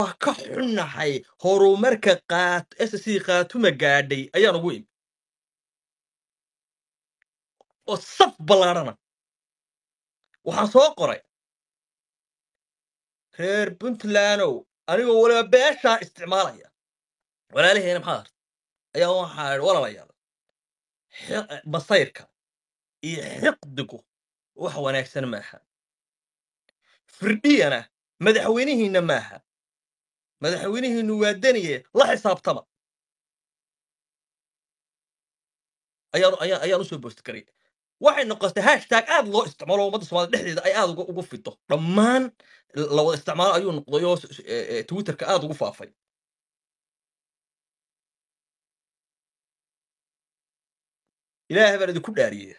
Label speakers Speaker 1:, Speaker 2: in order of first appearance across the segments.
Speaker 1: waa ah, ka xunnahay horumarka qaat sc khaatuma gaadhay ayaan ugu imi oo saf ballaarana waxaan soo qoray reer puntlandow anigoo waliba beeshaa isticmaalaya walaalaheena maxaa harta ayaa waxaa idhi walalayaal xi- masayrka iyo xiqdigu wax wanaagsan maaha firdhiyana madaxweynihiina maaha madaxweynihiinu waa deniye la xisaabtama ayaan usoo boosti garay waxay noqotay hashtag aad loo isticmaalo ummadda somaliya dhexdeeda ay aad ugu fido dhammaan lawada isticmaalo ayuu noqdayoo e, e, twitterka aad ugu faafay ilaahay baan idinku dhaariyey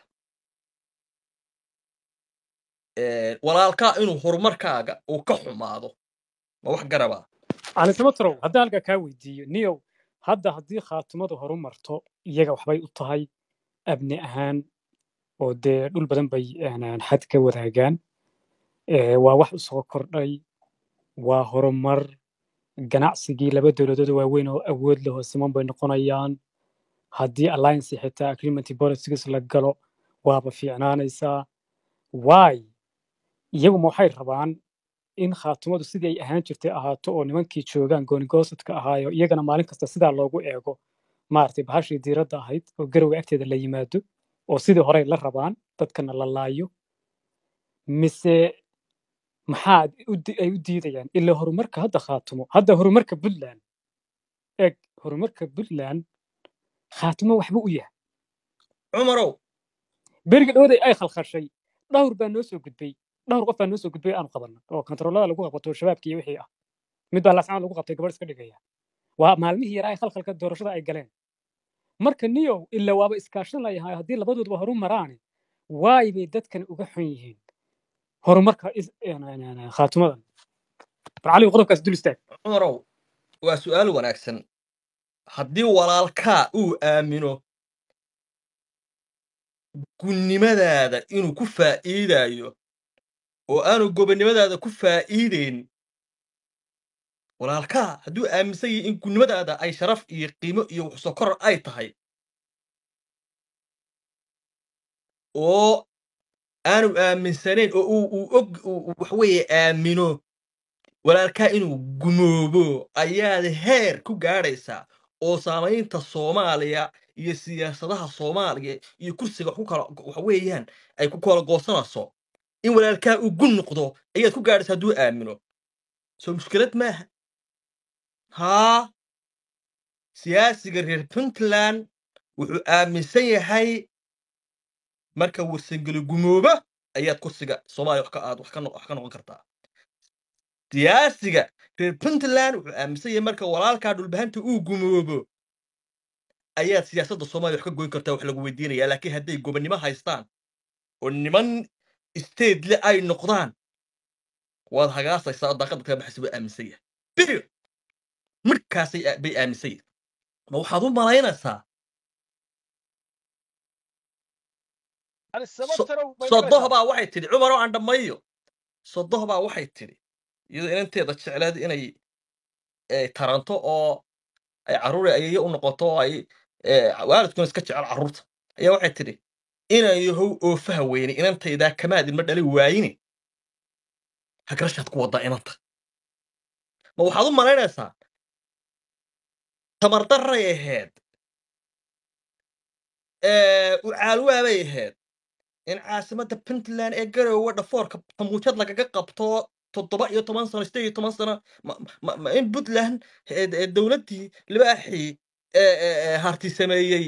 Speaker 1: walaalkaa inuu horumarkaaga uu ka xumaado ma wax garabaa
Speaker 2: anitimatrow haddaan halkaa kaa weydiiyo niyow hadda haddii khaatimadu horu marto iyaga waxbay u tahay abni ahaan oo dee dhul badan bay xad ka wadaagaan waa wax u soo kordhay waa horumar ganacsigii laba dowladood waaweyn oo awood leh oo siman bay noqonayaan haddii alliancy xitaa agreement politics la galo waaba fiicnaanaysaa waay iyaguma waxay rabaan in khaatimadu sidii ay ahaan jirtay ahaato oo nimankii joogaan goonigoosadka ahaayo iyagana maalin kasta sidaa loogu eego maaragtay bahashii diiradda ahayd oo garowga agteeda la yimaado oo sidii horey la rabaan dadkana la laayo mise maxaa ay u diidayaan ilaa horumarka hadda khaatumo hadda horumarka puntland eg horumarka puntland khaatumo waxba u yahay cumarow berigdhowday ay khalkhashay dhowr baa noo soo gudbay dhowr qof baa noo soo gudbay aanu qabanno oo kontaroolada lagu qabato shabaabkii iyo wixii ah mid baa laascaan lagu qabtay gabadh iska dhigaya waa maalmihii yaraa ee khalkhalka doorashada ay galeen marka niyow ila waaba iskaashan layahay haddii labadooduba horu maraane waay bay dadkan uga xun yihiin horumarka khaatumadan barcaliw qodobkaas dul istaag
Speaker 1: cumarow waa su-aal wanaagsan haddii walaalkaa uu aamino gunnimadaada inuu ku faa'iidaayo oo aanu gobonnimadaada ku faa'iideyn walaalkaa hadduu aaminsan yahay in gudnimadaada ay sharaf iyo qiimo iyo waxsokor ay tahay oo aanu aaminsanayn oo uu og waxweeye aamino walaalkaa inuu gumoobo ayaad heer ku gaadhaysaa oo saamaynta soomaaliya iyo siyaasadaha soomaaliya iyo kursiga wax waxweeyaan ay ku kala goosanayso in walaalkaa uu gun noqdo ayaad ku gaadhaysa hadduu aamino soo mushkilad maaha haa siyaasiga reer puntland wuxuu aaminsan yahay marka warsangeli gumooba ayaad kursiga soomaaliya aad wax ka noqon kartaa siyaasiga reer puntland wuxuu aaminsan yahay marka walaalkaa dhulbahanta uu gumoobo ayaad siyaasadda soomaliya wax ka goyn kartaa wax lagu weydiinayaa laakiin hadday gobonnimo haystaan oo niman staidle ay noqdaan waad hagaasaysaa oo daaqadda kaga baxaysa way aaminsan yahay beriod markaasay bay aaminsan yahay ma waxaad u malaynaysaa sodoh baa waxay tidhi cumaroo aan dhammayo sodoh baa waxay tidhi iyadoo inanteeda jecleed inay taranto oo ay carruuri ayayo u noqoto oo ay waalidkuna iska jecel carruurta ayaa waxay tidhi inaan yahow oofaha weyne inantaydaa ma dhali waayine ha garashaad ku wadaa inanta ma waxaad u malaynaysaa tamar tamardarray ahayd u caalwaabay ahayd in caasimada puntland ee garoowe dhafoorka xamuujad lagaga qabto toddoba iyo toban sano sideed iyo toban sano in puntland dowladdii libaaxii harti sameeyey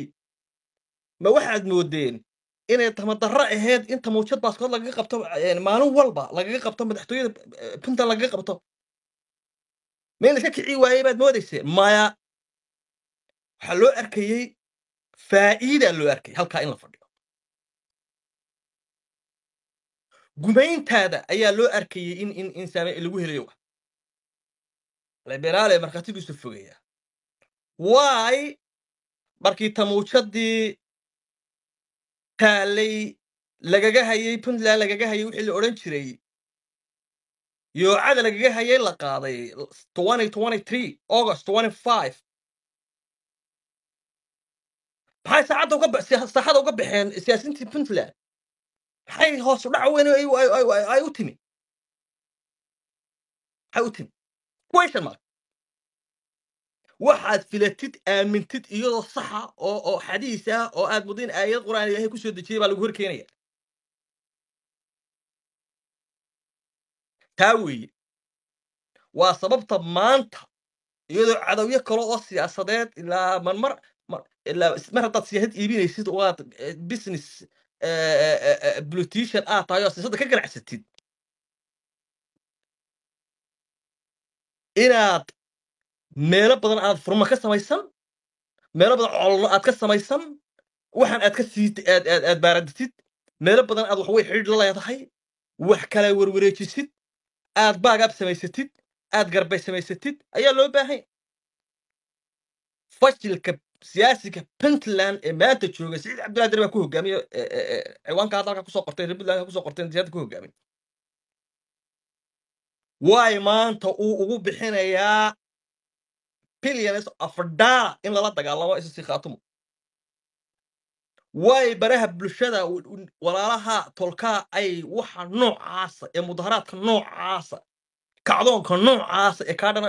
Speaker 1: ma waxaad moodeen inay tamadaro ahayd inta mawjad baaskood lagaga qabto maalin walba lagaga qabto madaxtooyada puntland lagaga qabto meel iska kicii waayey baad moodaysee maya waxaa loo arkayey faa'iidaa loo arkayay halkaa in la fadhiyo gumayntaada ayaa loo arkayey in in in saame lagu helayo wa liberaale markhaatidiisu fogeeya waay markii tamuujadii taalay lagaga hayay puntland lagaga hayay wixii la odhan jiray yoocada lagaga hayay la qaaday august maxay saacadda uga saaxada uga baxeen siyaasiintii puntland maxay hoos u dhac weyn ay u timi maxay u timi question mark waxaad filatid aamintid iyadoo saxa oo oo xadiis ah oo aad mudin aayad qur'aan ilahay ku soo dejiyay baa lagu horkeenaya taa weeye waa sababta maanta iyadoo cadowyo kale oo siyaasadeed ilaa marmar mar haddaad siyaasad iibinaysid oo aad eh, business eh, eh, politician aad tahay oo siyasadda ka ganacsatid inaad meelo badan aad furmo ka samaysan meelo badan collo aad ka samaysan waxaan aad ka sii aad baaradisid meelo badan aad waxwey xidhiidh la leedahay wax kale werwareejisid aad baagab samaysatid aad garbay samaysatid ayaa loo baahay fashilka siyaasiga puntland ee maanta jooga saciid cabdullahi baa ku hogaamiy ciwaanka hadalka kusoo qortay rebuntlandka kusoo qortay siyada ku hogaamiy waay maanta uu ugu bixinayaa billions afar in lala dagaalamo icc khatumo waayo baraha bulshada walaalaha tolkaa ay waxa noocaasa ee mudaharaadka noocaasa kacdoonka noocaasa ee kaa dhan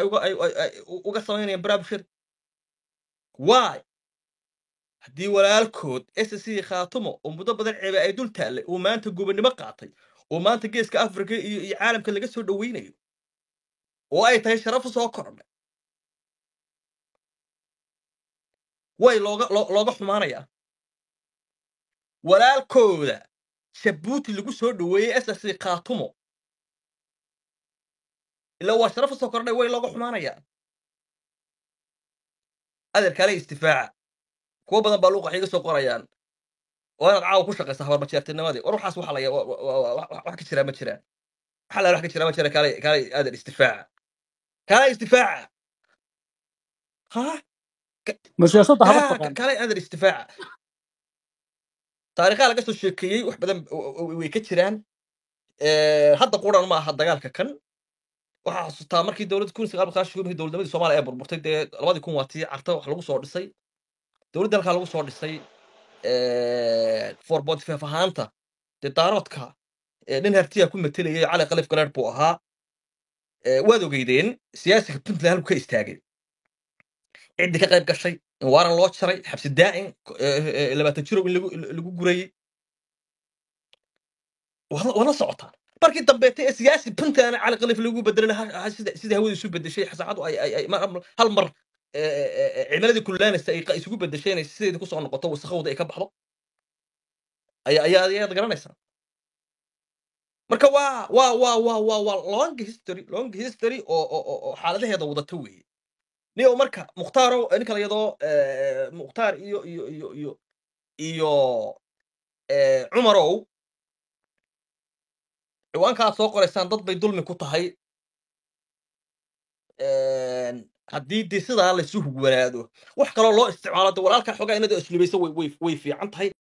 Speaker 1: uga samaynayaan baraha bulshada waay haddii walaalkood icc khaatumo oo um, muddo badan ceeba ay dul taallay uu maanta gubanimo qaatay oo maanta geeska afrika iyo caalamka laga soo dhowaynayo oo ay tahay sharaf soo kordhay way looga xumaanayaa walaalkooda jabuuti lagu soo dhoweeyey ssc khaatumo ilaa waa sharaf usoo kordhay way looga xumaanayaa adeerkaale istifaaca kuwo badan baa luuqax iga soo qorayaan waa inaad caawa ku shaqaysa habar majeertinimadii war waxaas waxa la wax ka jiraa ma jiraan waxa la wax ka jiraa ma jira kaale kaale adeer istifaaca kaale istifaaca ha
Speaker 2: ma siyaasadda haba haa taqaan
Speaker 1: kalay adar istifaaca taariikhaa laga soo sheekeeyey wax badan way ka jiraan hadda quran ma aha dagaalka kan waxaa xusuustaa markii dowladda kun sagaal boqol shan markii dowladnimadii soomaaliya ee burburtay dee labadii kun waa tii carta wax lagu soo dhisay dowladda halkaa lagu soo dhisay forbodfeef ahaanta dee daaroodka nin hartiya ku matelayay cali kalif galeer buu ahaa waad ogeydeen siyaasiga puntland halku ka istaagay ciddii ka qayb waaran loo jaray xabsi daa'im eh, eh, eh, labaatan jirow in lagu gurayey waadla waadla socotaan markii dambeete ee siyaasi puntaana cali khaliif lagu bedelay sida sidai hawada isu bedeshay xasaacadu ay hal mar cimiladii kululaanaysa ay isugu bedeshay inay sideedii kusoo noqoto wasakhowda ay ka baxdo ayaa ayaad garanaysaa marka waa waa waa waa waa long history long history oo xaaladaheeda wadata weeye niyow marka mukhtaaro ninka kale iyadoo eh, mukhtaar iyo iyo iyo iyo iyo eh, cumarow ciwaanka aad soo qoraysaan dad bay dulmi ku tahay haddii dee sidaa laysu hugwanaado wax kaloo loo isticmaalo de walaalkaa xoogaa inadoo islubaysa isluubaysa way way fiican tahay